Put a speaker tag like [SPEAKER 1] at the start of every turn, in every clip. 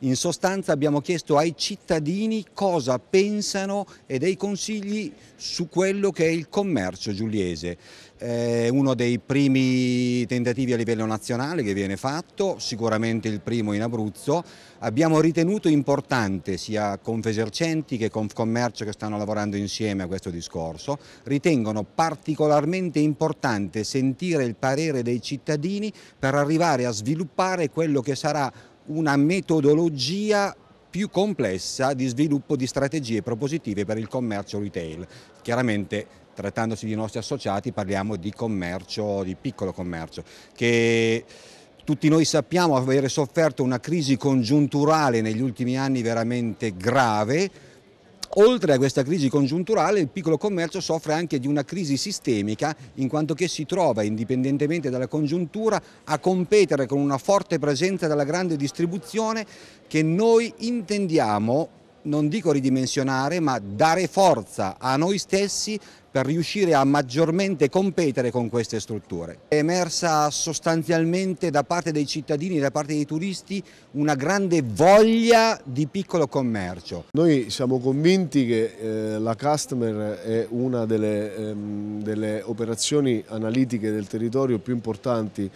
[SPEAKER 1] In sostanza abbiamo chiesto ai cittadini cosa pensano e dei consigli su quello che è il commercio giuliese. È eh, uno dei primi tentativi a livello nazionale che viene fatto, sicuramente il primo in Abruzzo. Abbiamo ritenuto importante sia Confesercenti che Confcommercio che stanno lavorando insieme a questo discorso, ritengono particolarmente importante sentire il parere dei cittadini per arrivare a sviluppare quello che sarà una metodologia più complessa di sviluppo di strategie propositive per il commercio retail. Chiaramente trattandosi di nostri associati parliamo di commercio, di piccolo commercio, che tutti noi sappiamo avere sofferto una crisi congiunturale negli ultimi anni veramente grave, Oltre a questa crisi congiunturale il piccolo commercio soffre anche di una crisi sistemica in quanto che si trova, indipendentemente dalla congiuntura, a competere con una forte presenza della grande distribuzione che noi intendiamo non dico ridimensionare, ma dare forza a noi stessi per riuscire a maggiormente competere con queste strutture. È emersa sostanzialmente da parte dei cittadini, da parte dei turisti, una grande voglia di piccolo commercio. Noi siamo convinti che eh, la
[SPEAKER 2] customer è una delle, ehm, delle operazioni analitiche del territorio più importanti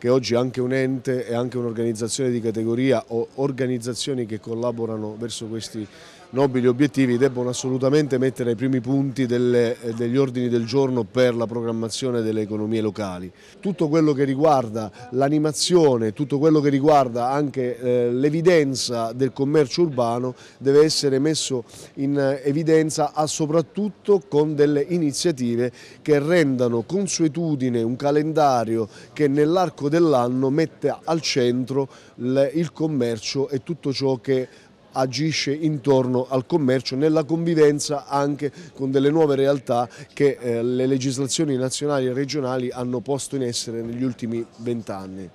[SPEAKER 2] che oggi anche un ente e anche un'organizzazione di categoria o organizzazioni che collaborano verso questi nobili obiettivi debbono assolutamente mettere ai primi punti delle, eh, degli ordini del giorno per la programmazione delle economie locali. Tutto quello che riguarda l'animazione, tutto quello che riguarda anche eh, l'evidenza del commercio urbano deve essere messo in eh, evidenza a soprattutto con delle iniziative che rendano consuetudine un calendario che nell'arco dell'anno mette al centro il commercio e tutto ciò che agisce intorno al commercio nella convivenza anche con delle nuove realtà che eh, le legislazioni nazionali e regionali hanno posto in essere negli ultimi vent'anni.